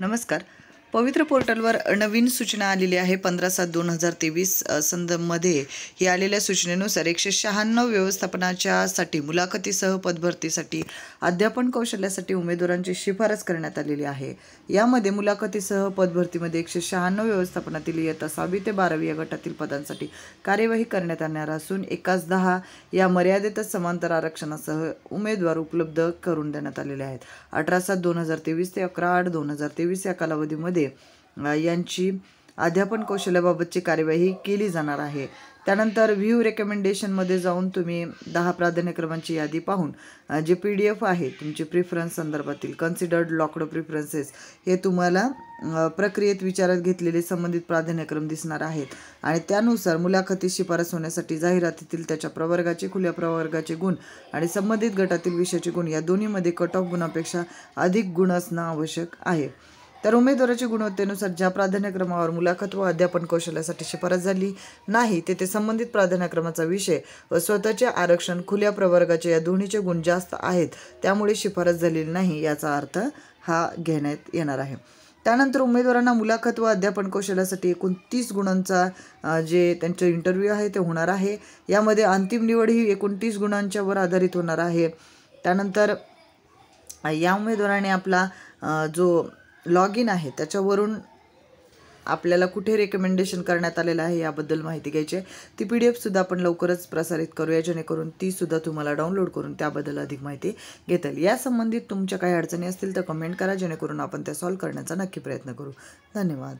नमस्कार पवित्र पोर्टलवर नवीन सूचना आलेली आहे पंधरा सात दोन हजार तेवीस संदमध्ये ही आलेल्या सूचनेनुसार एकशे शहाण्णव व्यवस्थापनाच्यासाठी मुलाखतीसह पदभरतीसाठी अध्यापन कौशल्यासाठी उमेदवारांची शिफारस करण्यात आलेली आहे यामध्ये मुलाखतीसह पदभरतीमध्ये एकशे शहाण्णव व्यवस्थापनातील इयत्ता सहावी ते बारावी या गटातील पदांसाठी कार्यवाही करण्यात येणार असून एकाच दहा या मर्यादेतच समांतर आरक्षणासह उमेदवार उपलब्ध करून देण्यात आलेले आहेत अठरा सात दोन हजार तेवीस ते अकरा आठ दोन हजार तेवीस या कालावधीमध्ये यांची अध्यापन कौशल्याबाबतची कार्यवाही केली जाणार आहे त्यानंतर व्ह्यू रेकमेंडेशनमध्ये जाऊन तुम्ही दहा प्राधान्यक्रमांची यादी पाहून जे पी डी एफ आहे तुमचे प्रिफरन्स संदर्भातील कन्सिडर्ड लॉकड प्रिफरन्सेस हे तुम्हाला प्रक्रियेत विचारात घेतलेले संबंधित प्राधान्यक्रम दिसणार आहेत आणि त्यानुसार मुलाखती शिफारस होण्यासाठी जाहिरातीतील त्याच्या प्रवर्गाचे खुल्या प्रवर्गाचे गुण आणि संबंधित गटातील विषयाचे गुण या दोन्हीमध्ये कट ऑफ गुणापेक्षा अधिक गुण असणं आवश्यक आहे तर उमेदवाराच्या गुणवत्तेनुसार ज्या प्राधान्यक्रमावर मुलाखत व अध्यापन कौशल्यासाठी शिफारस झाली नाही तेथे संबंधित प्राधान्यक्रमाचा विषय व स्वतःचे आरक्षण खुल्या प्रवर्गाचे या दोन्हीचे गुण जास्त आहेत त्यामुळे शिफारस झालेली नाही याचा अर्थ हा घेण्यात येणार आहे त्यानंतर उमेदवारांना मुलाखत व अध्यापन कौशल्यासाठी एकूण तीस गुणांचा जे त्यांचे इंटरव्ह्यू आहे ते होणार आहे यामध्ये अंतिम निवड ही एकोणतीस तीस गुणांच्यावर आधारित होणार आहे त्यानंतर या उमेदवाराने आपला जो लॉग इन आहे त्याच्यावरून आपल्याला कुठे रेकमेंडेशन करण्यात आलेलं आहे याबद्दल माहिती घ्यायची आहे ती पी डी एफसुद्धा आपण लवकरच प्रसारित करूया जेणेकरून तीसुद्धा तुम्हाला डाउनलोड करून त्याबद्दल अधिक माहिती घेता येईल यासंबंधित तुमच्या काही अडचणी असतील तर कमेंट करा जेणेकरून आपण त्या सॉल्व्ह करण्याचा नक्की प्रयत्न करू धन्यवाद